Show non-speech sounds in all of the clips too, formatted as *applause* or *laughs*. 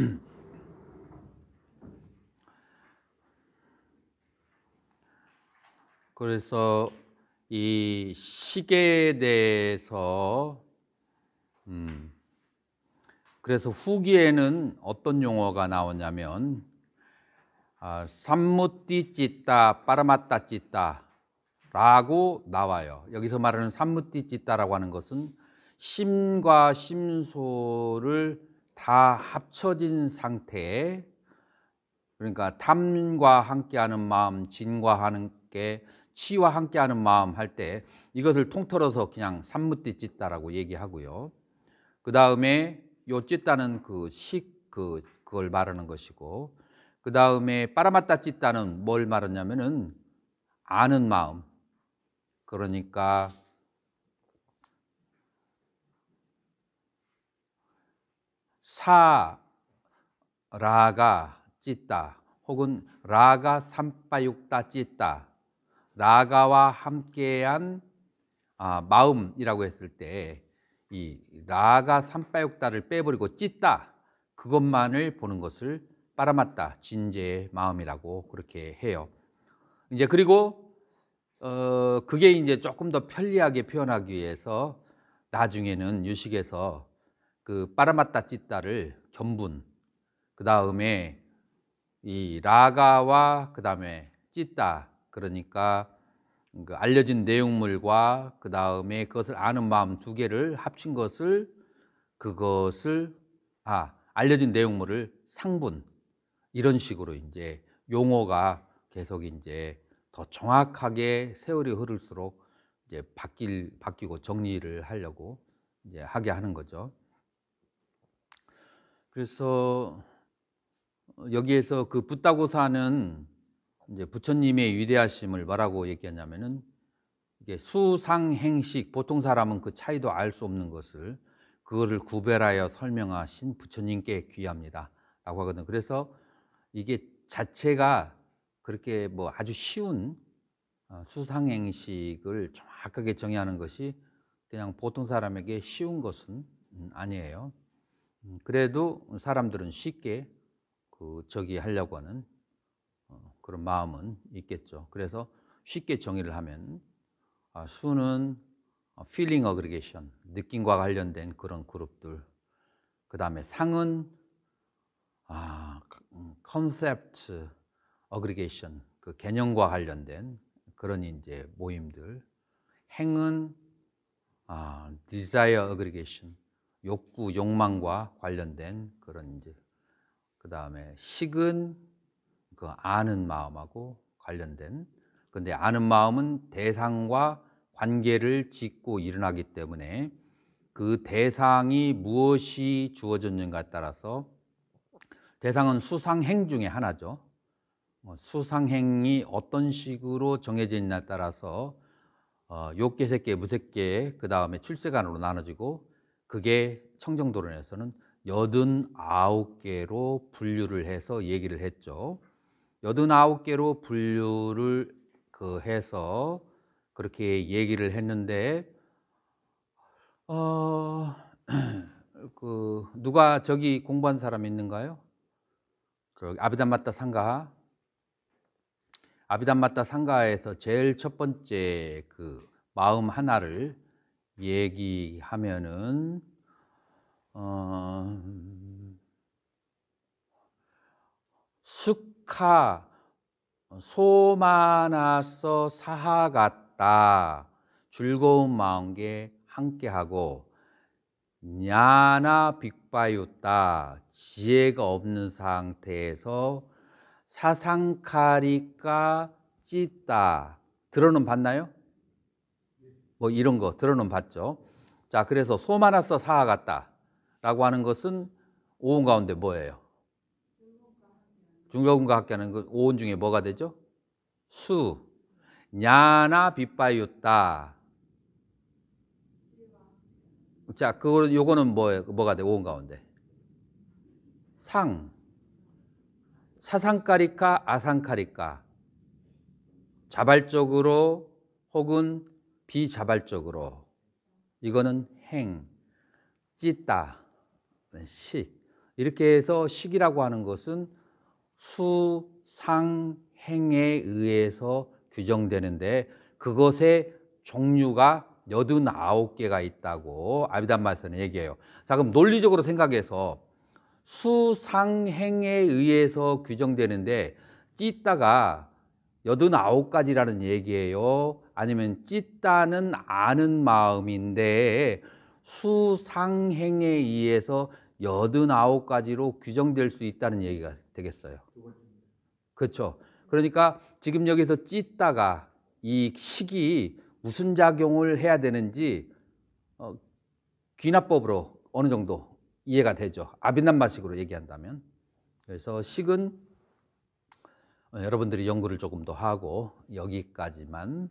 *clears throat* 그래서 이 시계에 대해서 음 그래서 후기에는 어떤 용어가 나오냐면 아, 삼무띠 찢다 빠르마따 찢다 라고 나와요. 여기서 말하는 삼무띠 찢다라고 하는 것은 심과 심소를 다 합쳐진 상태에 그러니까 탐과 함께하는 마음, 진과 함께 치와 함께하는 마음 할 때 이것을 통틀어서 그냥 산무띠 찢다라고 얘기하고요. 그 다음에 요 찢다는 그 식, 그, 그걸 말하는 것이고, 그 다음에 빠라마따 찢다는 뭘 말하냐면은 아는 마음. 그러니까 사라가 찢다 혹은 라가 삼빠육다 찢다 라가와 함께한 아, 마음이라고 했을 때 이 라가 삼빠육다를 빼버리고 찢다 그것만을 보는 것을 빨아맞다 진제의 마음이라고 그렇게 해요. 이제 그리고 어 그게 이제 조금 더 편리하게 표현하기 위해서 나중에는 유식에서 그 빠라마타 찌따를 견분 그 다음에 이 라가와 그 다음에 찌따 그러니까 그 알려진 내용물과 그 다음에 그것을 아는 마음 두 개를 합친 것을 그것을 아 알려진 내용물을 상분 이런 식으로 이제 용어가 계속 이제 더 정확하게 세월이 흐를수록 이제 바뀔 바뀌고 정리를 하려고 이제 하게 하는 거죠. 그래서 어, 여기에서 그 붓다고사는 이제 부처님의 위대하심을 뭐라고 얘기하냐면은 이게 수상행식 보통 사람은 그 차이도 알 수 없는 것을 그거를 구별하여 설명하신 부처님께 귀합니다라고 하거든. 그래서 이게 자체가 그렇게 뭐 아주 쉬운 어, 수상행식을 정확하게 정의하는 것이 그냥 보통 사람에게 쉬운 것은 음, 아니에요. 음, 그래도 사람들은 쉽게 그 저기 하려고 하는 어, 그런 마음은 있겠죠. 그래서 쉽게 정의를 하면 아, 수는 feeling aggregation, 느낌과 관련된 그런 그룹들. 그 다음에 상은 아, 음, concept aggregation, 그 개념과 관련된 그런 이제 모임들. 행은 아, desire aggregation, 욕구, 욕망과 관련된 그런 이제 그 다음에 식은 그 아는 마음하고 관련된 근데 아는 마음은 대상과 관계를 짓고 일어나기 때문에 그 대상이 무엇이 주어졌는가에 따라서 대상은 수상행 중의 하나죠. 어, 수상행이 어떤 식으로 정해져 있냐에 따라서 어, 욕계, 새계, 무색계, 그 다음에 출세관으로 나눠지고 그게 청정도론에서는 89개로 분류를 해서 얘기를 했죠. 89개로 분류를 그 해서 그렇게 얘기를 했는데 어, *clears throat* 그 누가 저기 공부한 사람 있는가요? 그 아비담마타 상가 아비담마타 상가에서 제일 첫 번째 그 마음 하나를 얘기하면은 어, 숙하 소만나서 사하 같다 즐거운 마음에 함께하고 냐나 빅바유다 지혜가 없는 상태에서 사상카리까 찢다 들어는 봤나요? 뭐 이런 거 들어는 봤죠. 자, 그래서 소 많아서 사와 같다라고 하는 것은 오온 가운데 뭐예요? 중력음과 함께하는 그 오온 중에 뭐가 되죠? 수, 냐나 빗바이웃다. 자, 그거 요거는 뭐 뭐가 돼? 오온 가운데 상, 사상카리카, 아상카리카. 자발적으로 혹은 비자발적으로 이거는 행, 찢다, 식 이렇게 해서 식이라고 하는 것은 수, 상, 행에 의해서 규정되는데 그것의 종류가 89개가 있다고 아비단마에서는 얘기해요. 자, 그럼 논리적으로 생각해서 수상행에 의해서 규정되는데 찢다가 89가지라는 얘기예요. 아니면 찢다는 아는 마음인데 수상행에 의해서 여든아홉 가지로 규정될 수 있다는 얘기가 되겠어요. 그렇죠. 그러니까 지금 여기서 찢다가 이 식이 무슨 작용을 해야 되는지 어, 귀납법으로 어느 정도 이해가 되죠. 아빈남바식으로 얘기한다면. 그래서 식은 어, 여러분들이 연구를 조금 더 하고 여기까지만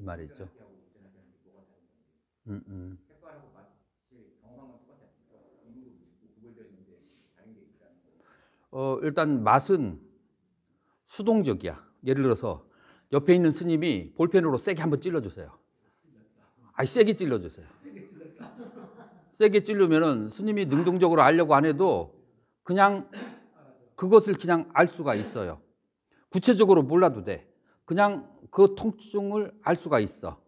이 말이죠. 음, 음. 어, 일단 맛은 수동적이야. 예를 들어서 옆에 있는 스님이 볼펜으로 세게 한번 찔러주세요. 아 세게 찔러주세요. 세게 찔르면은 스님이 능동적으로 알려고 안 해도 그냥 그것을 그냥 알 수가 있어요. 구체적으로 몰라도 돼. 그냥 그 통증을 알 수가 있어.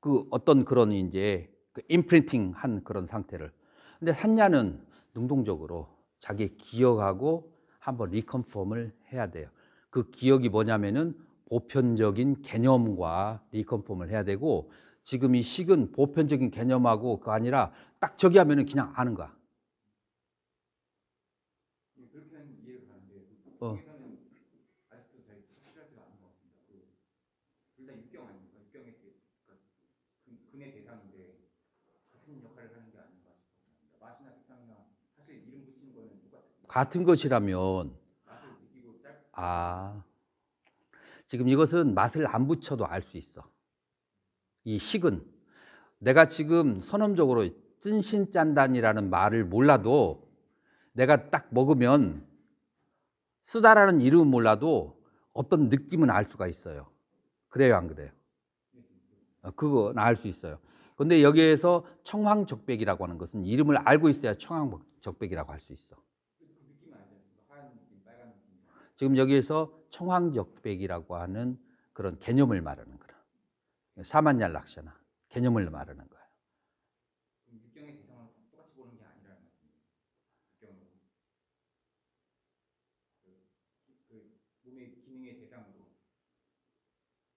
그 어떤 그런 이제 그 임프린팅 한 그런 상태를. 근데 산냐는 능동적으로 자기 기억하고 한번 리컴펌을 해야 돼요. 그 기억이 뭐냐면은 보편적인 개념과 리컴펌을 해야 되고 지금 이 식은 보편적인 개념하고 그 아니라 딱 저기 하면은 그냥 아는 거야. 예, 어. 같은 것이라면 아 지금 이것은 맛을 안 붙여도 알 수 있어. 이 식은 내가 지금 선언적으로 찐신짠단이라는 말을 몰라도 내가 딱 먹으면 쓰다라는 이름은 몰라도 어떤 느낌은 알 수가 있어요. 그래요, 안 그래요? 어, 그거 나수 있어요. 근데 여기에서 청황적백이라고 하는 것은 이름을 알고 있어야 청황적백이라고 할 수 있어. 지금 여기에서 청황적백이라고 하는 그런 개념을 말하는 거라. 사만얄 락셔나 개념을 말하는 거예요.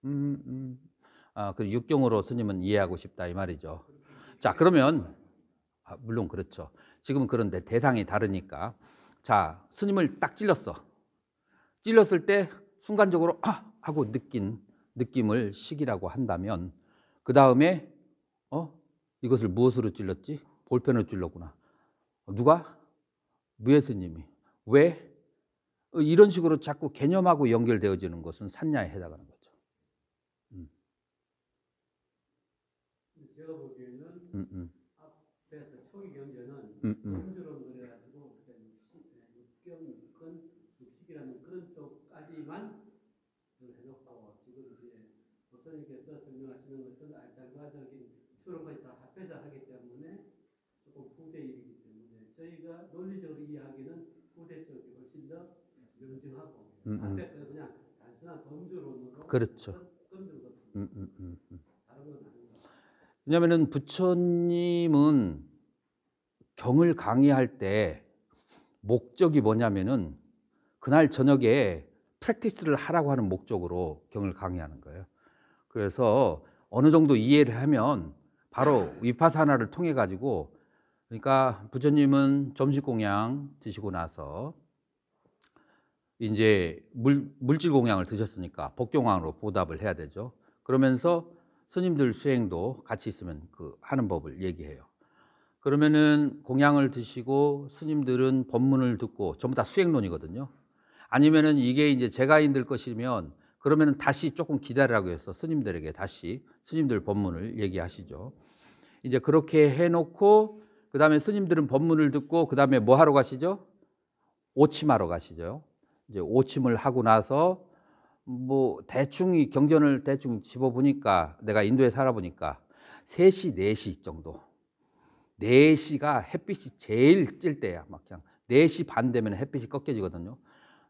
음, 음. 아, 그 육경으로 스님은 이해하고 싶다 이 말이죠. 자, 그러면 아, 물론 그렇죠. 지금은 그런데 대상이 다르니까 자, 스님을 딱 찔렀어. 찔렀을때 순간적으로 아 하고 느낀 느낌을 식이라고 한다면 그 다음에 어 이것을 무엇으로 찔렀지? 볼펜으로 찔렀구나. 누가? 무예스님이 왜 어, 이런 식으로 자꾸 개념하고 연결되어지는 것은 산냐에 해당하는 거죠. 음. 제가 보기에는 음, 음. 앞에서 아, 그 초기 경제는 음, 음. 음, 음. 그 그냥 범주론으로 그렇죠. 음, 음, 음, 왜냐하면 부처님은 경을 강의할 때 목적이 뭐냐면은 그날 저녁에 프랙티스를 하라고 하는 목적으로 경을 강의하는 거예요. 그래서 어느 정도 이해를 하면 바로 위파사나를 통해 가지고 그러니까 부처님은 점심 공양 드시고 나서 이제 물, 물질 공양을 드셨으니까 복경왕으로 보답을 해야 되죠. 그러면서 스님들 수행도 같이 있으면 그 하는 법을 얘기해요. 그러면은 공양을 드시고 스님들은 법문을 듣고 전부 다 수행론이거든요. 아니면은 이게 이제 제가힘들 것이면 그러면은 다시 조금 기다리라고 해서 스님들에게 다시 스님들 법문을 얘기하시죠. 이제 그렇게 해놓고 그 다음에 스님들은 법문을 듣고 그 다음에 뭐 하러 가시죠? 오침하러 가시죠. 이제 오침을 하고 나서 뭐 대충 이 경전을 대충 집어 보니까 내가 인도에 살아보니까 3시, 4시 정도. 4시가 햇빛이 제일 찔 때야. 막 그냥 4시 반 되면 햇빛이 꺾여지거든요.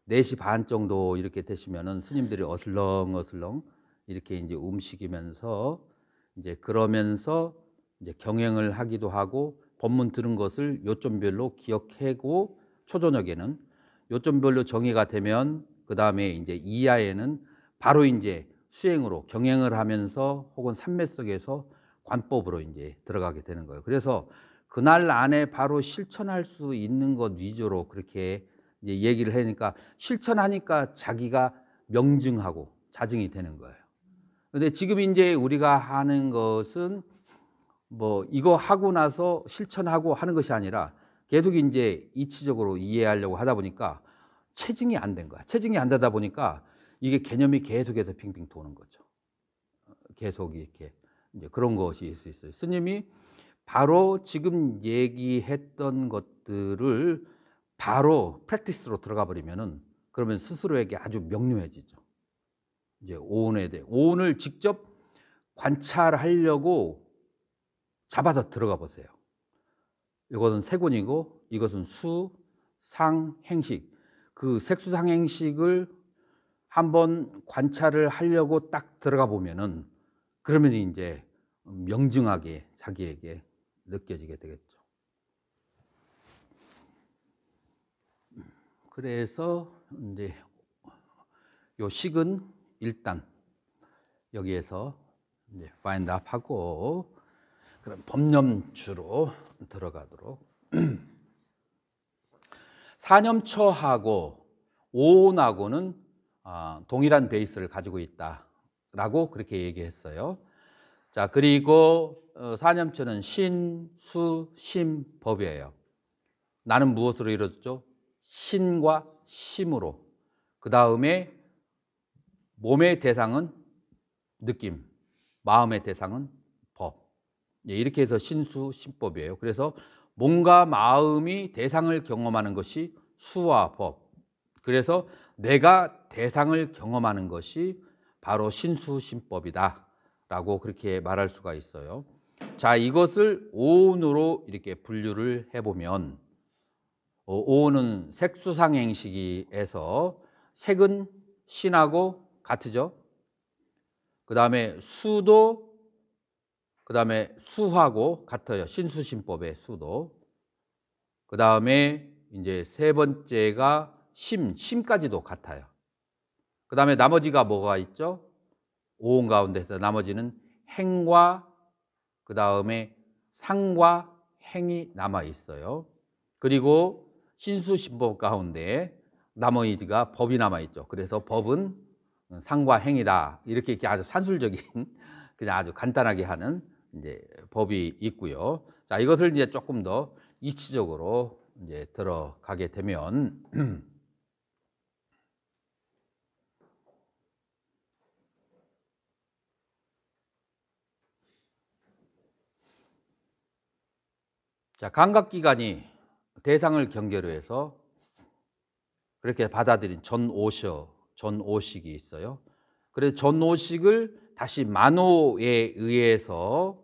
4시 반 정도 이렇게 되시면은 스님들이 어슬렁 어슬렁 이렇게 이제 움직이면서 이제 그러면서 이제 경행을 하기도 하고 법문 들은 것을 요점별로 기억하고 초저녁에는 요점별로 정의가 되면 그 다음에 이제 이하에는 바로 이제 수행으로 경행을 하면서 혹은 산매 속에서 관법으로 이제 들어가게 되는 거예요. 그래서 그날 안에 바로 실천할 수 있는 것 위주로 그렇게 이제 얘기를 하니까 실천하니까 자기가 명증하고 자증이 되는 거예요. 근데 지금 이제 우리가 하는 것은 뭐 이거 하고 나서 실천하고 하는 것이 아니라 계속 이제 이치적으로 이해하려고 하다 보니까 체증이 안 된 거야. 체증이 안 되다 보니까 이게 개념이 계속해서 핑핑 도는 거죠. 계속 이렇게 이제 그런 것이 있을 수 있어요. 스님이 바로 지금 얘기했던 것들을 바로 프랙티스로 들어가 버리면은 그러면 스스로에게 아주 명료해지죠. 이제 오온에 대해 오온을 직접 관찰하려고 잡아서 들어가 보세요. 이것은 세곤이고 이것은 수, 상, 행식. 그 색수, 상, 행식을 한번 관찰을 하려고 딱 들어가 보면은 그러면 이제 명증하게 자기에게 느껴지게 되겠죠. 그래서 이제 요 식은 일단 여기에서 이제 find up 하고 그럼 법념주로 들어가도록 *clears throat* 사념처하고 오온하고는 아, 동일한 베이스를 가지고 있다라고 그렇게 얘기했어요. 자 그리고 어, 사념처는 신, 수, 심, 법이에요. 나는 무엇으로 이루어졌죠? 신과 심으로. 그 다음에 몸의 대상은 느낌, 마음의 대상은 예, 이렇게 해서 신수 신법이에요. 그래서 몸과 마음이 대상을 경험하는 것이 수와 법. 그래서 내가 대상을 경험하는 것이 바로 신수 신법이다라고 그렇게 말할 수가 있어요. 자, 이것을 오온으로 이렇게 분류를 해 보면 어, 오온은 색수상행식에서 색은 신하고 같으죠. 그 다음에 수도 그 다음에 수하고 같아요. 신수신법의 수도. 그 다음에 이제 세 번째가 심, 심까지도 같아요. 그 다음에 나머지가 뭐가 있죠? 오온 가운데서 나머지는 행과 그 다음에 상과 행이 남아 있어요. 그리고 신수신법 가운데 나머지가 법이 남아 있죠. 그래서 법은 상과 행이다. 이렇게 이렇게 아주 산술적인 *laughs* 그냥 아주 간단하게 하는 이제 법이 있고요. 자, 이것을 이제 조금 더 이치적으로 이제 들어가게 되면 *clears throat* 자, 감각 기관이 대상을 경계로 해서 그렇게 받아들인 전오셔, 전오식이 있어요. 그래서 전오식을 다시 만오에 의해서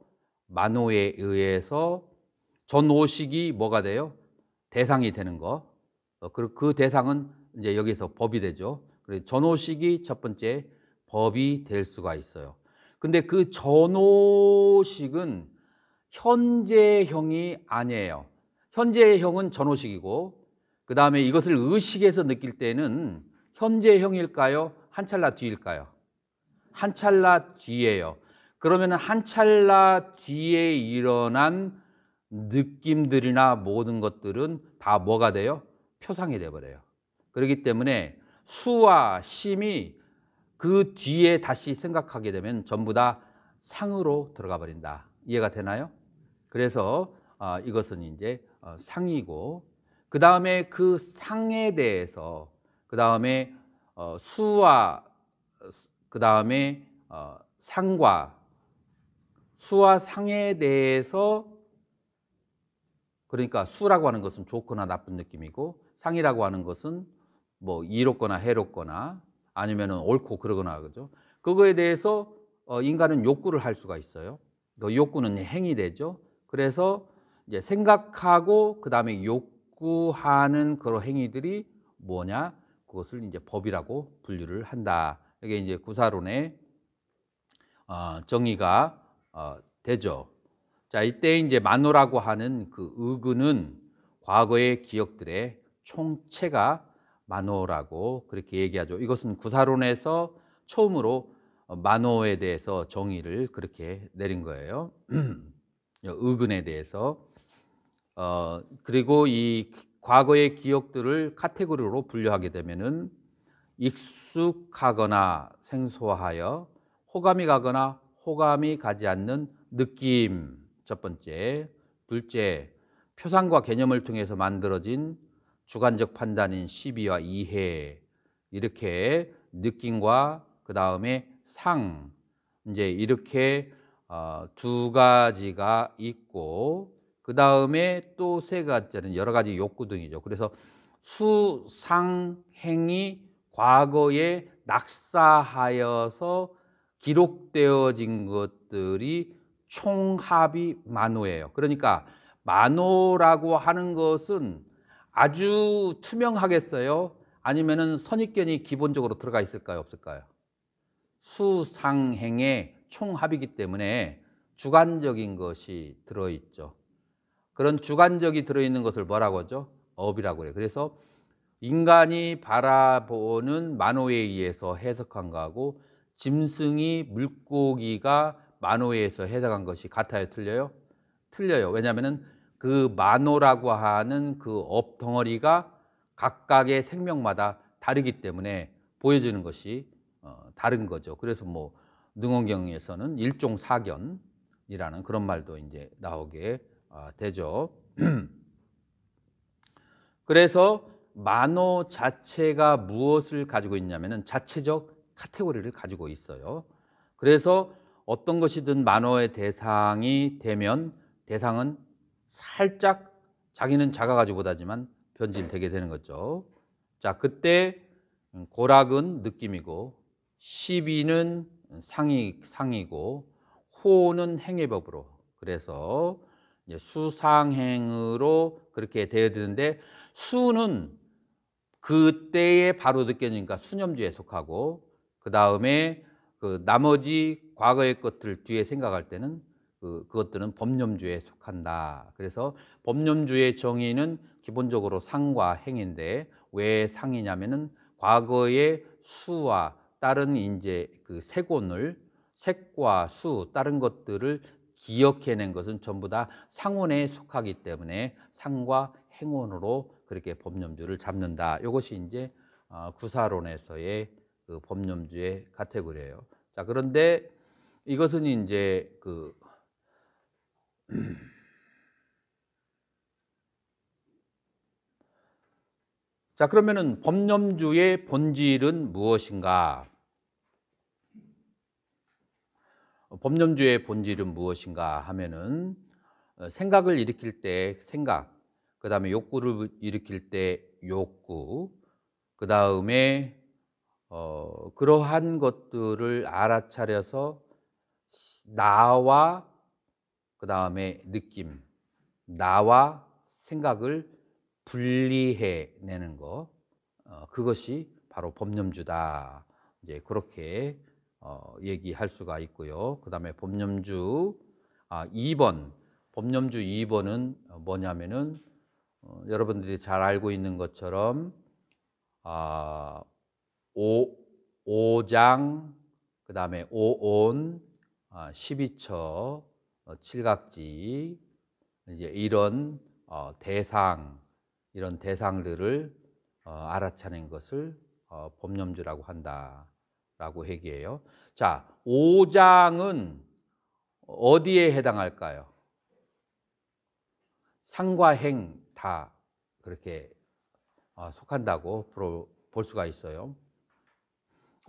만호에 의해서 전오식이 뭐가 돼요? 대상이 되는 거. 어, 그리고 그 대상은 이제 여기서 법이 되죠. 그래서 전오식이 첫 번째 법이 될 수가 있어요. 근데 그 전오식은 현재형이 아니에요. 현재형은 전오식이고 그 다음에 이것을 의식에서 느낄 때는 현재형일까요? 한 찰나 뒤일까요? 한 찰나 뒤에요. 그러면 한 찰나 뒤에 일어난 느낌들이나 모든 것들은 다 뭐가 돼요? 표상이 돼버려요. 그렇기 때문에 수와 심이 그 뒤에 다시 생각하게 되면 전부 다 상으로 들어가 버린다. 이해가 되나요? 그래서 어, 이것은 이제 어, 상이고 그 다음에 그 상에 대해서 그 다음에 어, 수와 그 다음에 상과 수와 상에 대해서 그러니까 수라고 하는 것은 좋거나 나쁜 느낌이고 상이라고 하는 것은 뭐 이롭거나 해롭거나 아니면 옳고 그러거나 그죠. 그거에 대해서 어, 인간은 욕구를 할 수가 있어요. 그 욕구는 행위 되죠. 그래서 이제 생각하고 그다음에 욕구하는 그런 행위들이 뭐냐? 그것을 이제 법이라고 분류를 한다. 이게 이제 구사론의 어, 정의가 어, 되죠. 자, 이때 이제 마노라고 하는 그 의구는 과거의 기억들의 총체가 마노라고 그렇게 얘기하죠. 이것은 구사론에서 처음으로 마노에 대해서 정의를 그렇게 내린 거예요. *clears throat* 의근에 대해서. 어, 그리고 이 과거의 기억들을 카테고리로 분류하게 되면은 익숙하거나 생소하여 호감이 가거나 호감이 가지 않는 느낌 첫 번째, 둘째 표상과 개념을 통해서 만들어진 주관적 판단인 시비와 이해 이렇게 느낌과 그 다음에 상 이제 이렇게 어, 두 가지가 있고 그 다음에 또 세 가지는 여러 가지 욕구 등이죠. 그래서 수상행이 과거에 낙사하여서 기록되어진 것들이 총합이 만호예요. 그러니까 만호라고 하는 것은 아주 투명하겠어요? 아니면은 선입견이 기본적으로 들어가 있을까요? 없을까요? 수상행의 총합이기 때문에 주관적인 것이 들어있죠. 그런 주관적이 들어있는 것을 뭐라고 하죠? 업이라고 그요 그래서 인간이 바라보는 만호에 의해서 해석한 거하고 짐승이 물고기가 만호에서 해당한 것이 같아요, 틀려요? 틀려요. 왜냐하면은 그 만호라고 하는 그업 덩어리가 각각의 생명마다 다르기 때문에 보여지는 것이 어, 다른 거죠. 그래서 뭐 능원경에서는 일종 사견이라는 그런 말도 이제 나오게 아, 되죠. *clears throat* 그래서 만호 자체가 무엇을 가지고 있냐면은 자체적 카테고리를 가지고 있어요. 그래서 어떤 것이든 만어의 대상이 되면 대상은 살짝 자기는 작아가지고다지만 변질되게 되는 거죠. 자, 그때 음, 고락은 느낌이고 시비는 상이 상이고 호는 행위법으로 그래서 수상행으로 그렇게 되어야 는데 수는 그때에 바로 느껴지니까 수념주에 속하고 그 다음에 그 나머지 과거의 것들 뒤에 생각할 때는 그, 그것들은 법념주에 속한다. 그래서 법념주의 정의는 기본적으로 상과 행인데 왜 상이냐면은 과거의 수와 다른 이제 그세온을 색과 수 다른 것들을 기억해낸 것은 전부 다 상온에 속하기 때문에 상과 행온으로 그렇게 법념주를 잡는다. 이것이 이제 어, 구사론에서의 그범념주의 카테고리예요. 자, 그런데 이것은 이제 그 *clears throat* 자, 그러면은 범념주의 본질은 무엇인가? 범념주의 본질은 무엇인가 하면은 어, 생각을 일으킬 때 생각, 그다음에 욕구를 일으킬 때 욕구, 그다음에 어, 그러한 것들을 알아차려서 나와 그 다음에 느낌, 나와 생각을 분리해 내는 것, 어, 그것이 바로 법념주다. 이제 그렇게 어, 얘기할 수가 있고요. 그 다음에 법념주 아, 2번, 법념주 2번은 뭐냐면은 어, 여러분들이 잘 알고 있는 것처럼 아, 오, 5장, 그 다음에 오온, 12처, 아, 어, 칠각지, 이제 이런 어, 대상, 이런 대상들을 어, 알아차린 것을 법념주라고 한다라고 얘기해요. 자, 오장은 어디에 해당할까요? 상과 행 다 그렇게 속한다고 볼 수가 있어요.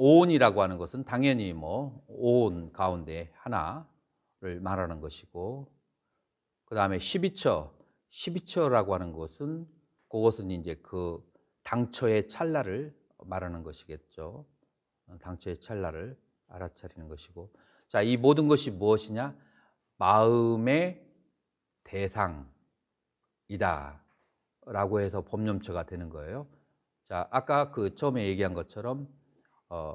온이라고 하는 것은 당연히 뭐 온 가운데 하나를 말하는 것이고 그 다음에 12처 12처라고 하는 것은 그것은 이제 그 당처의 찰나를 말하는 것이겠죠 어, 당처의 찰나를 알아차리는 것이고 자 이 모든 것이 무엇이냐 마음의 대상이다 라고 해서 법념처가 되는 거예요 자 아까 그 처음에 얘기한 것처럼 어,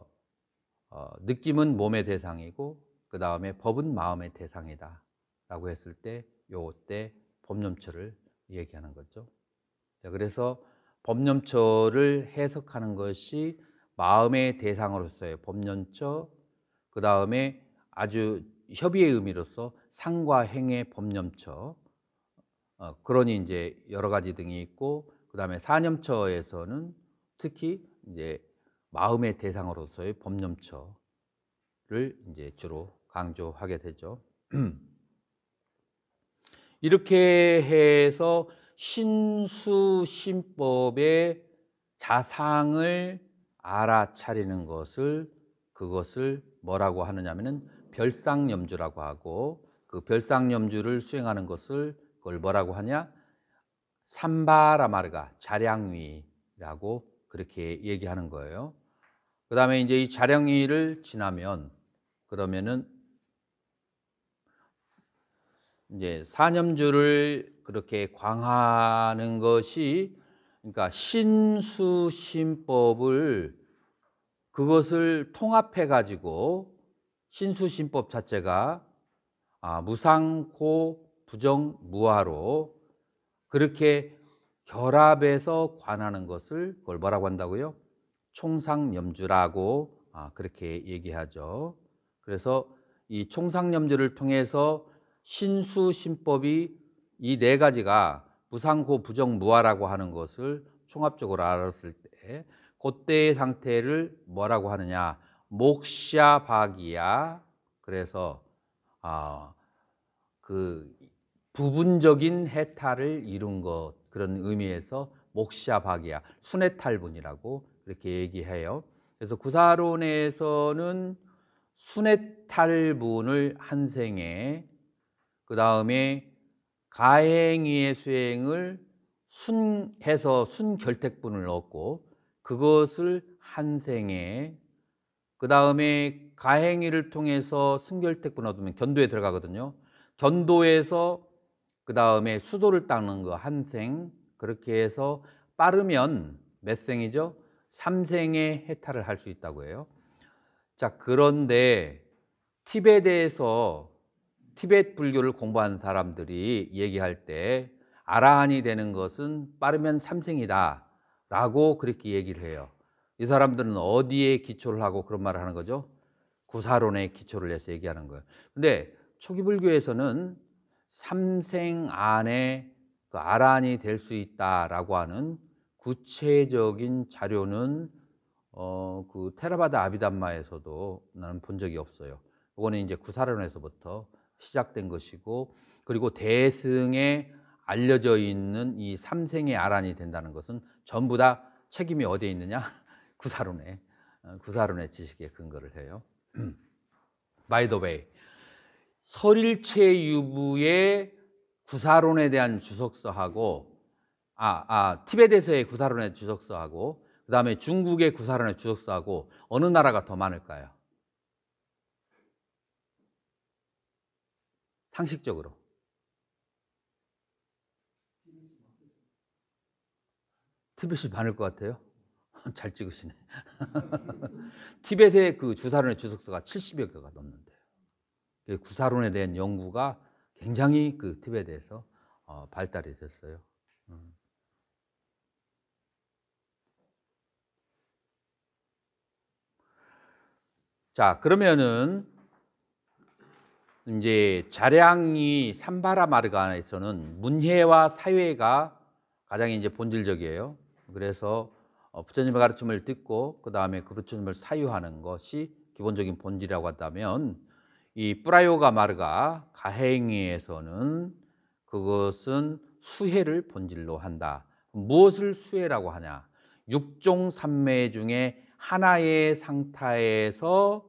어, 느낌은 몸의 대상이고 그 다음에 법은 마음의 대상이다라고 했을 때 요 때 법념처를 얘기하는 거죠. 자, 그래서 법념처를 해석하는 것이 마음의 대상으로서의 법념처, 그 다음에 아주 협의의 의미로서 상과 행의 법념처, 어, 그러니 이제 여러 가지 등이 있고, 그 다음에 사념처에서는 특히 이제 마음의 대상으로서의 법념처를 이제 주로 강조하게 되죠. *clears throat* 이렇게 해서 신수신법의 자상을 알아차리는 것을 그것을 뭐라고 하느냐면은 별상염주라고 하고 그 별상염주를 수행하는 것을 그걸 뭐라고 하냐 삼바라마르가 자량위라고 그렇게 얘기하는 거예요. 그 다음에 이제 이 자령일을 지나면 그러면은 이제 사념주를 그렇게 광하는 것이 그러니까 신수신법을 그것을 통합해 가지고 신수신법 자체가 아, 무상고 부정 무화로 그렇게 결합해서 관하는 것을 그걸 뭐라고 한다고요? 총상염주라고 아, 그렇게 얘기하죠. 그래서 이 총상염주를 통해서 신수신법이 이 네 가지가 무상고 부정무화라고 하는 것을 종합적으로 알았을 때 그때의 상태를 뭐라고 하느냐 목샤박이야 그래서 어, 그 부분적인 해탈을 이룬 것 그런 의미에서 목샤박이야 순해탈분이라고 이렇게 얘기해요. 그래서 구사론에서는 순해탈분을 한 생에 그 다음에 가행위의 수행을 순해서 순결택분을 얻고 그것을 한 생에 그 다음에 가행위를 통해서 순결택분 얻으면 견도에 들어가거든요. 견도에서 그 다음에 수도를 닦는 거 한생 그렇게 해서 빠르면 몇 생이죠? 삼생의 해탈을 할 수 있다고 해요. 자, 그런데 티벳에서 티벳 불교를 공부한 사람들이 얘기할 때 아라한이 되는 것은 빠르면 삼생이다 라고 그렇게 얘기를 해요. 이 사람들은 어디에 기초를 하고 그런 말을 하는 거죠? 구사론에 기초를 해서 얘기하는 거예요. 근데 초기 불교에서는 삼생 안에 그 아란이 될 수 있다라고 하는 구체적인 자료는 어, 그 테라바다 아비담마에서도 나는 본 적이 없어요. 그거는 이제 구사론에서부터 시작된 것이고 그리고 대승에 알려져 있는 이 삼생의 아란이 된다는 것은 전부 다 책임이 어디에 있느냐? *laughs* 구사론에 어, 구사론의 지식에 근거를 해요. *clears throat* By the way, 설일체 유부의 구사론에 대한 주석서하고 아, 아, 티베트에서의 구사론의 주석서하고 그 다음에 중국의 구사론의 주석서하고 어느 나라가 더 많을까요? 상식적으로. 티벳이 많을 것 같아요. *laughs* 잘 찍으시네. *laughs* 티벳의 그 주사론의 주석서가 70여 개가 넘는데 그 구사론에 대한 연구가 굉장히 그 티벳에서 어, 발달이 됐어요. 자, 그러면은 이제 자량이 산바라마르가에서는 문해와 사회가 가장 이제 본질적이에요. 그래서 어, 부처님의 가르침을 듣고 그 다음에 그 부처님을 사유하는 것이 기본적인 본질이라고 한다면 이 뿌라요가 마르가 가행에서는 그것은 수혜를 본질로 한다. 무엇을 수혜라고 하냐? 육종 삼매 중에 하나의 상태에서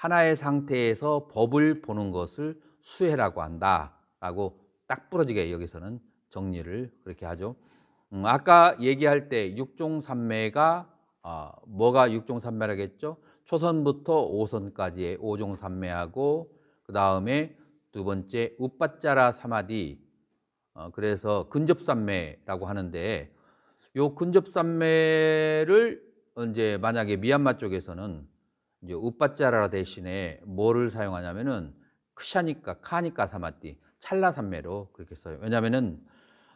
하나의 상태에서 법을 보는 것을 수혜라고 한다라고 딱 부러지게 여기서는 정리를 그렇게 하죠. 음, 아까 얘기할 때 육종삼매가 어, 뭐가 육종삼매라겠죠? 초선부터 오선까지의 오종삼매하고 그 다음에 두 번째 우빠짜라 사마디 어, 그래서 근접삼매라고 하는데 요 근접삼매를 이제 만약에 미얀마 쪽에서는 이제 우빠짜라 대신에 뭐를 사용하냐면은 크샤니까 카니까 사마띠 찰라산매로 그렇게 써요. 왜냐면은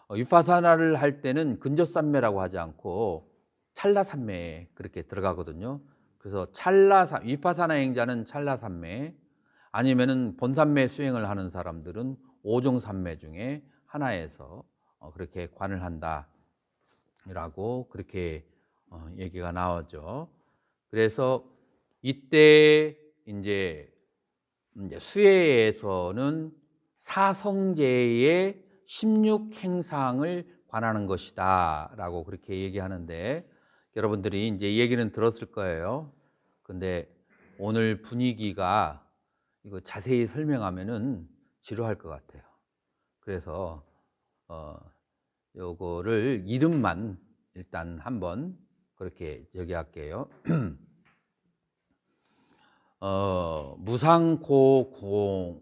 어, 유파사나를 할 때는 근접산매라고 하지 않고 찰라산매에 그렇게 들어가거든요. 그래서 찰라산 위파사나 행자는 찰라산매 아니면은 본산매 수행을 하는 사람들은 오종산매 중에 하나에서 어, 그렇게 관을 한다라고 그렇게 어, 얘기가 나오죠. 그래서 이때 이제, 이제 수혜에서는 사성제의 16행상을 관하는 것이다 라고 그렇게 얘기하는데 여러분들이 이제 얘기는 들었을 거예요. 근데 오늘 분위기가 이거 자세히 설명하면은 지루할 것 같아요. 그래서 어 요거를 이름만 일단 한번 그렇게 저기 할게요. *clears throat* 어, 무상코 공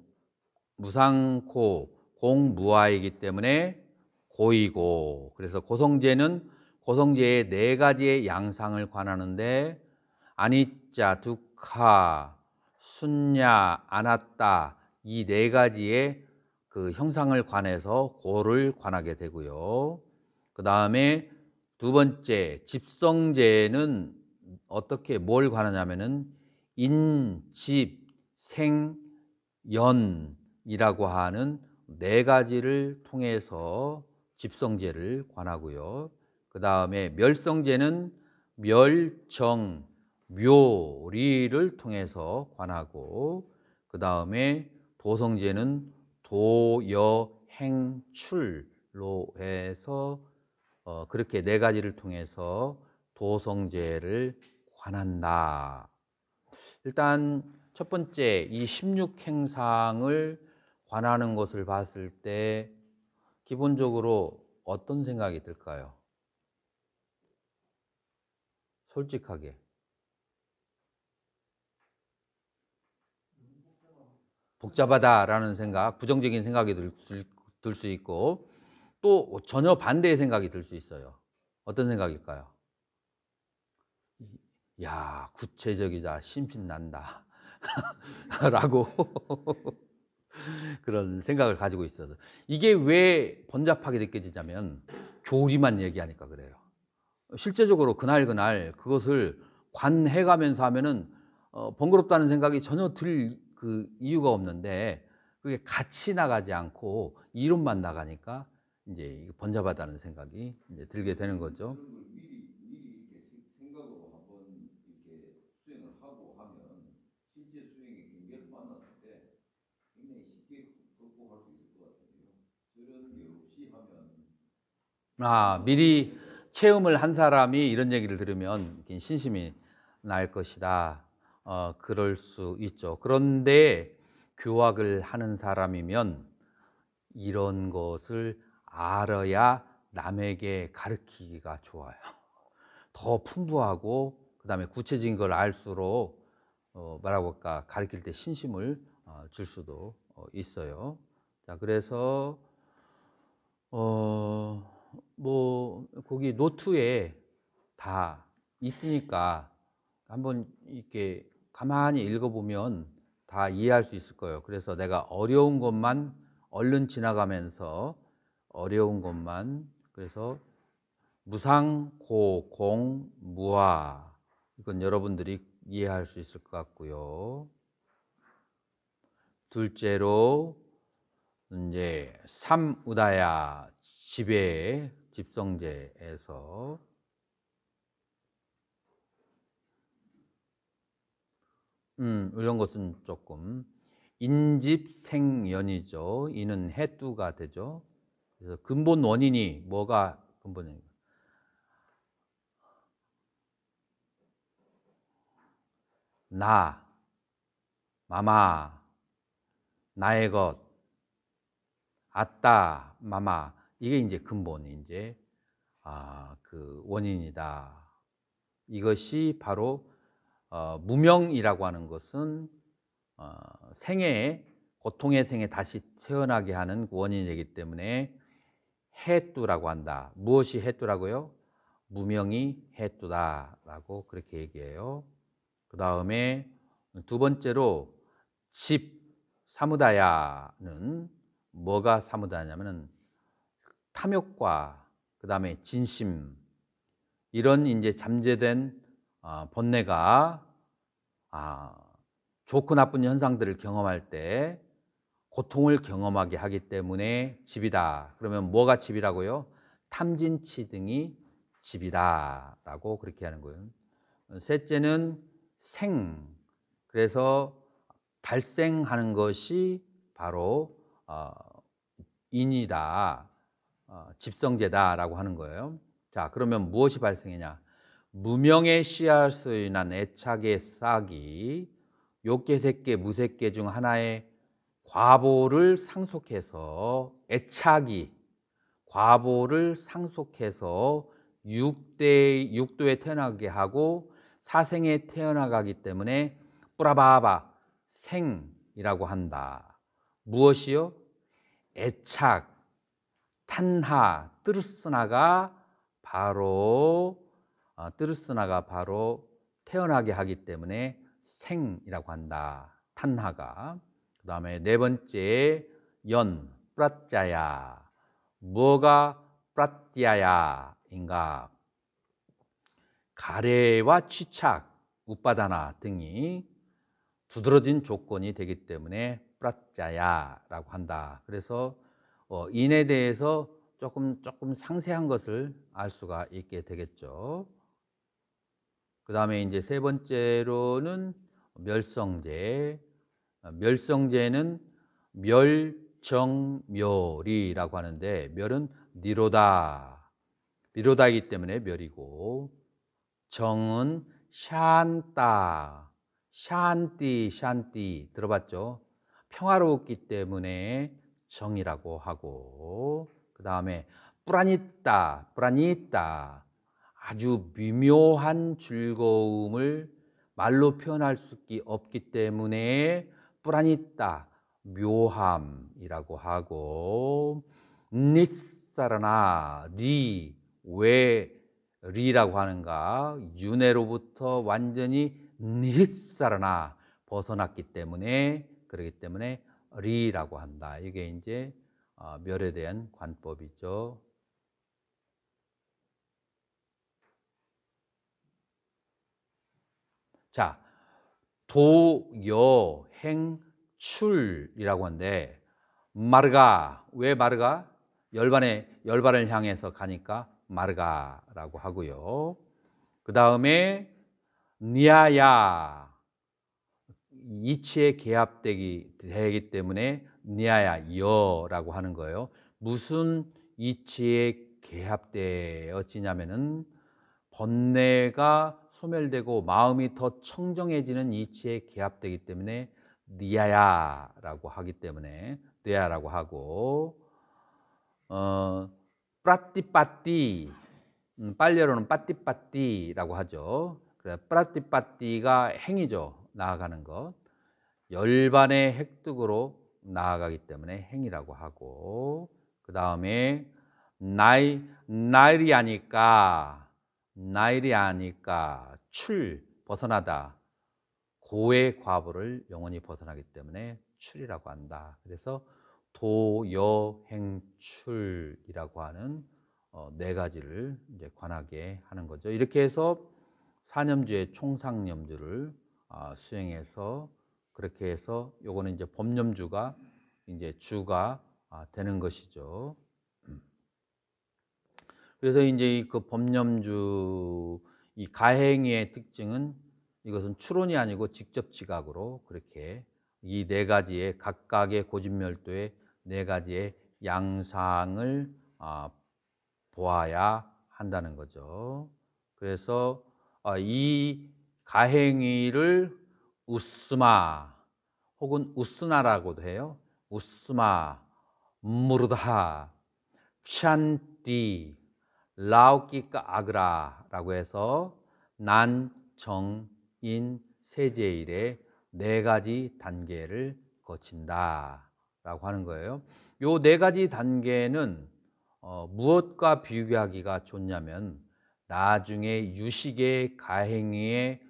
무상코 공무아이기 때문에 고이고 그래서 고성제는 고성제의 네 가지의 양상을 관하는데 아니자 두카 순냐안았다이 네 가지의 그 형상을 관해서 고를 관하게 되고요. 그 다음에 두 번째 집성제는 어떻게 뭘 관하냐면은 인, 집, 생, 연이라고 하는 네 가지를 통해서 집성제를 관하고요. 그 다음에 멸성제는 멸정, 묘리를 통해서 관하고 그 다음에 도성제는 도여행출로 해서 어, 그렇게 네 가지를 통해서 도성제를 관한다 일단 첫 번째 이 16행상을 관하는 것을 봤을 때 기본적으로 어떤 생각이 들까요? 솔직하게. 복잡하다라는 생각, 부정적인 생각이 들 수 있고 또 전혀 반대의 생각이 들 수 있어요. 어떤 생각일까요? 야 구체적이자 심신난다 *laughs* 라고 *laughs* 그런 생각을 가지고 있어서 이게 왜 번잡하게 느껴지냐면 교리만 얘기하니까 그래요 실제적으로 그날 그날 그것을 관해가면서 하면은 어, 번거롭다는 생각이 전혀 들 그 이유가 없는데 그게 같이 나가지 않고 이론만 나가니까 이제 번잡하다는 생각이 이제 들게 되는 거죠. 아, 미리 체험을 한 사람이 이런 얘기를 들으면 신심이 날 것이다. 어, 그럴 수 있죠. 그런데 교학을 하는 사람이면 이런 것을 알아야 남에게 가르치기가 좋아요. 더 풍부하고 그 다음에 구체적인 걸 알수록 어, 뭐라고 할까 가르칠 때 신심을 어, 줄 수도 어, 있어요. 자 그래서 어. 뭐 거기 노트에 다 있으니까 한번 이렇게 가만히 읽어보면 다 이해할 수 있을 거예요. 그래서 내가 어려운 것만 얼른 지나가면서 어려운 것만 그래서 무상, 고, 공, 무아 이건 여러분들이 이해할 수 있을 것 같고요. 둘째로 이제 삼우다야 집에 집성제에서 음, 이런 것은 조금 인집생연이죠. 이는 해두가 되죠. 그래서 근본 원인이 뭐가 근본인가? 나, 마마, 나의 것, 아따, 마마. 이게 이제 근본 이제 아, 그 원인이다. 이것이 바로 어, 무명이라고 하는 것은 어, 생애에 고통의 생에 다시 태어나게 하는 그 원인이기 때문에 해뚜라고 한다. 무엇이 해뚜라고요? 무명이 해뚜다라고 그렇게 얘기해요. 그 다음에 두 번째로 집 사무다야는 뭐가 사무다냐면 탐욕과 그 다음에 진심 이런 이제 잠재된 어, 본내가 아, 좋고 나쁜 현상들을 경험할 때 고통을 경험하게 하기 때문에 집이다. 그러면 뭐가 집이라고요? 탐진치 등이 집이다라고 그렇게 하는 거예요. 셋째는 생. 그래서 발생하는 것이 바로 어, 인이다. 어, 집성제다라고 하는 거예요. 자, 그러면 무엇이 발생했냐? 무명의 씨앗을 난 애착의 싹이 요깨새끼 무새끼 중 하나의 과보를 상속해서 애착이 과보를 상속해서 6대 6도에 태어나게 하고 사생에 태어나가기 때문에 뿌라바바 생이라고 한다. 무엇이요? 애착 탄하 뜨르스나가 바로 어, 뜨르스나가 바로 태어나게 하기 때문에 생이라고 한다. 탄하가 그 다음에 네 번째 연 프라짜야 뭐가 프라띠아야인가 가래와 취착 우빠다나 등이 두드러진 조건이 되기 때문에 프라짜야라고 한다. 그래서 어, 인에 대해서 조금 조금 상세한 것을 알 수가 있게 되겠죠. 그 다음에 이제 세 번째로는 멸성제. 어, 멸성제는 멸정멸이라고 하는데 멸은 니로다. 니로다이기 때문에 멸이고 정은 샨따. 샨띠 샨띠 들어봤죠? 평화롭기 때문에 정이라고 하고 그 다음에 뿌라니따 뿌라니따 아주 미묘한 즐거움을 말로 표현할 수 없기 때문에 뿌라니따 묘함이라고 하고 니사라나 리 왜 리라고 하는가 윤회로부터 완전히 니사라나 벗어났기 때문에 그러기 때문에 리라고 한다. 이게 이제 어, 멸에 대한 관법이죠. 자, 도여 행출이라고 하는데 마르가 왜 마르가? 열반에 열반을 향해서 가니까 마르가라고 하고요. 그 다음에 니아야 이치에 개합되기 되기 때문에 니아야 여라고 하는 거예요. 무슨 이치에 개합되어지냐면은 번뇌가 소멸되고 마음이 더 청정해지는 이치에 개합되기 때문에 니아야라고 하기 때문에 뇌야라고 하고 어 프라띠빠띠 음, 빨리어로는 빠띠빠띠라고 하죠. 그래, 프라띠빠띠가 행위죠. 나아가는 것 열반의 획득으로 나아가기 때문에 행이라고 하고 그 다음에 나이 나일이 아니까 나일이 아니까 출 벗어나다 고의 과부를 영원히 벗어나기 때문에 출이라고 한다. 그래서 도여행출이라고 하는 어, 네 가지를 이제 관하게 하는 거죠. 이렇게 해서 사념주의 총상념주를 아, 수행해서 그렇게 해서 요거는 이제 법념주가 이제 주가 아, 되는 것이죠. 음. 그래서 이제 그 법념주 이 가행의 특징은 이것은 추론이 아니고 직접 지각으로 그렇게 이 네 가지의 각각의 고집멸도의 네 가지의 양상을 아, 보아야 한다는 거죠. 그래서 아, 이 가행위를 우스마 혹은 우스나라고도 해요. 우스마, 무르다, 샨디, 라우키까 아그라라고 해서 난, 정, 인, 세제일의 네 가지 단계를 거친다라고 하는 거예요. 요 네 가지 단계는 어, 무엇과 비교하기가 좋냐면 나중에 유식의 가행위의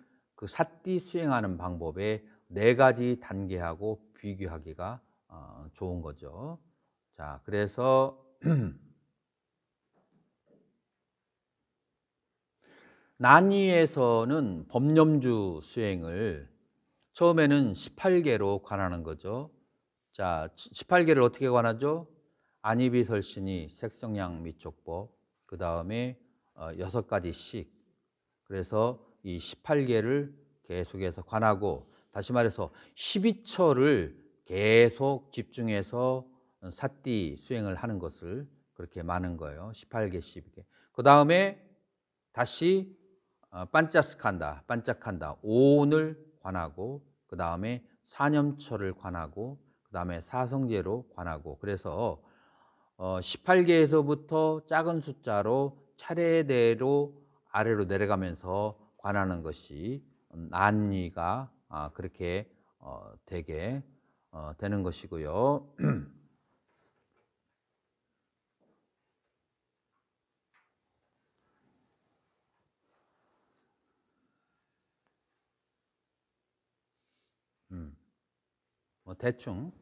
그 삿띠 수행하는 방법의 네 가지 단계하고 비교하기가 어, 좋은 거죠. 자, 그래서 *clears throat* 난위에서는 법념주 수행을 처음에는 18개로 관하는 거죠. 자, 18개를 어떻게 관하죠? 안이비설신이 색성량 미촉법, 그 다음에 어, 여섯 가지씩. 그래서 이 18개를 계속해서 관하고 다시 말해서 12처를 계속 집중해서 사띠 수행을 하는 것을 그렇게 많은 거예요. 18개, 12개. 그 다음에 다시 반짝스칸다, 어, 반짝한다. 오온을 관하고 그 다음에 사념처를 관하고 그 다음에 사성제로 관하고 그래서 18개에서부터 어, 작은 숫자로 차례대로 아래로 내려가면서 관하는 것이 난리가 아, 그렇게 어, 되게 어, 되는 것이고요. *clears throat* 음, 뭐 대충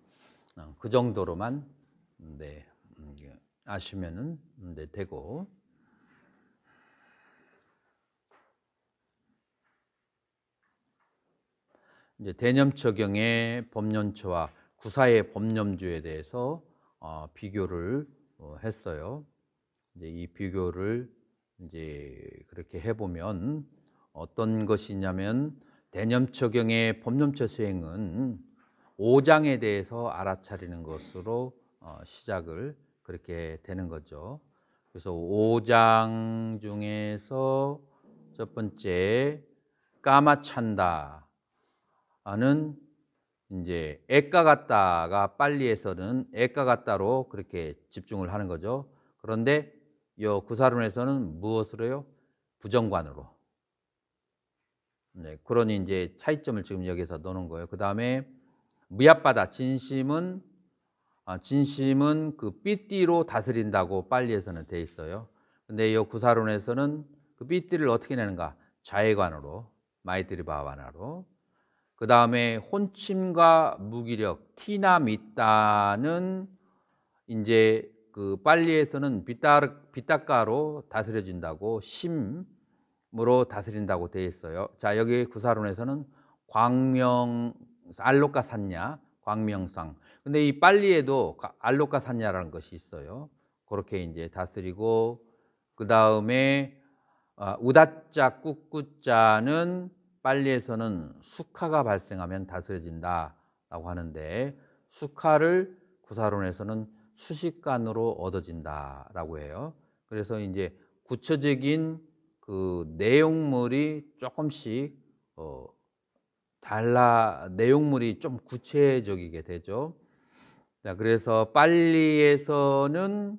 어, 그 정도로만 네, 음, 예, 아시면 음, 네, 되고. 이제 대념 처경의 법년체와 구사의 법념주에 대해서 어, 비교를 어, 했어요. 이제 이 비교를 이제 그렇게 해보면 어떤 것이냐면 대념 적용의 법념체 수행은 5장에 대해서 알아차리는 것으로 어, 시작을 그렇게 되는 거죠. 그래서 5장 중에서 첫 번째 까마찬다 는 이제 애가 같다가 빨리에서는 애가 같다로 그렇게 집중을 하는 거죠. 그런데 요 구사론에서는 무엇으로요? 부정관으로. 네, 그런 이제 차이점을 지금 여기서 넣는 거예요. 그 다음에 무야바다 진심은 아, 진심은 그 삐띠로 다스린다고 빨리에서는 돼 있어요. 근데 이 구사론에서는 그 삐띠를 어떻게 내는가? 좌회관으로 마이드리바와나로 그 다음에 혼침과 무기력, 티나 미따는 이제 그 빨리에서는 비따, 비따가로 다스려진다고 심으로 다스린다고 되어 있어요. 자, 여기 구사론에서는 광명, 알록가 산냐, 광명상. 근데 이 빨리에도 알록가 산냐라는 것이 있어요. 그렇게 이제 다스리고, 그 다음에 아, 우다자, 꾹꾸자는 빨리에서는 수카가 발생하면 다스려진다라고 하는데 수카를 구사론에서는 수식간으로 얻어진다라고 해요. 그래서 이제 구체적인 그 내용물이 조금씩 어 달라 내용물이 좀 구체적이게 되죠. 자, 그래서 빨리에서는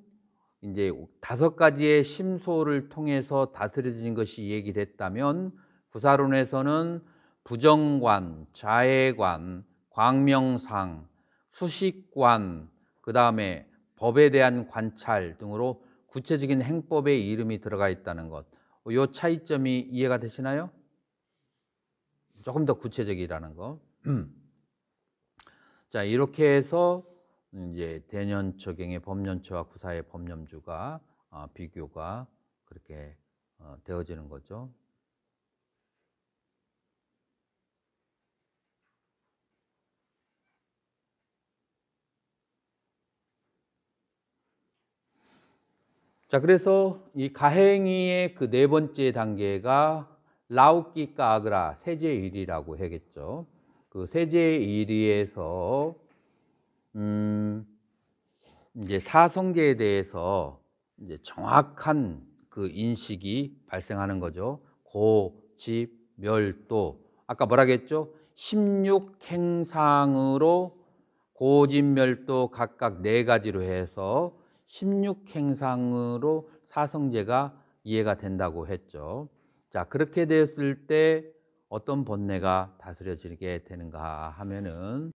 이제 다섯 가지의 심소를 통해서 다스려진 것이 얘기됐다면 구사론에서는 부정관, 자해관, 광명상, 수식관, 그 다음에 법에 대한 관찰 등으로 구체적인 행법의 이름이 들어가 있다는 것. 요 차이점이 이해가 되시나요? 조금 더 구체적이라는 거. *clears throat* 자, 이렇게 해서 이제 대년초경의 법년초와 구사의 법년주가 어, 비교가 그렇게 어, 되어지는 거죠. 자, 그래서 이 가행위의 그 네 번째 단계가 라우키까 아그라 세제일이라고 해야겠죠그 세제일위에서 음 이제 사성계에 대해서 이제 정확한 그 인식이 발생하는 거죠. 고, 집, 멸도. 아까 뭐라 했죠? 16행상으로 고집멸도 각각 네 가지로 해서 16행상으로 사성제가 이해가 된다고 했죠. 자, 그렇게 됐을때 어떤 번뇌가 다스려지게 되는가 하면은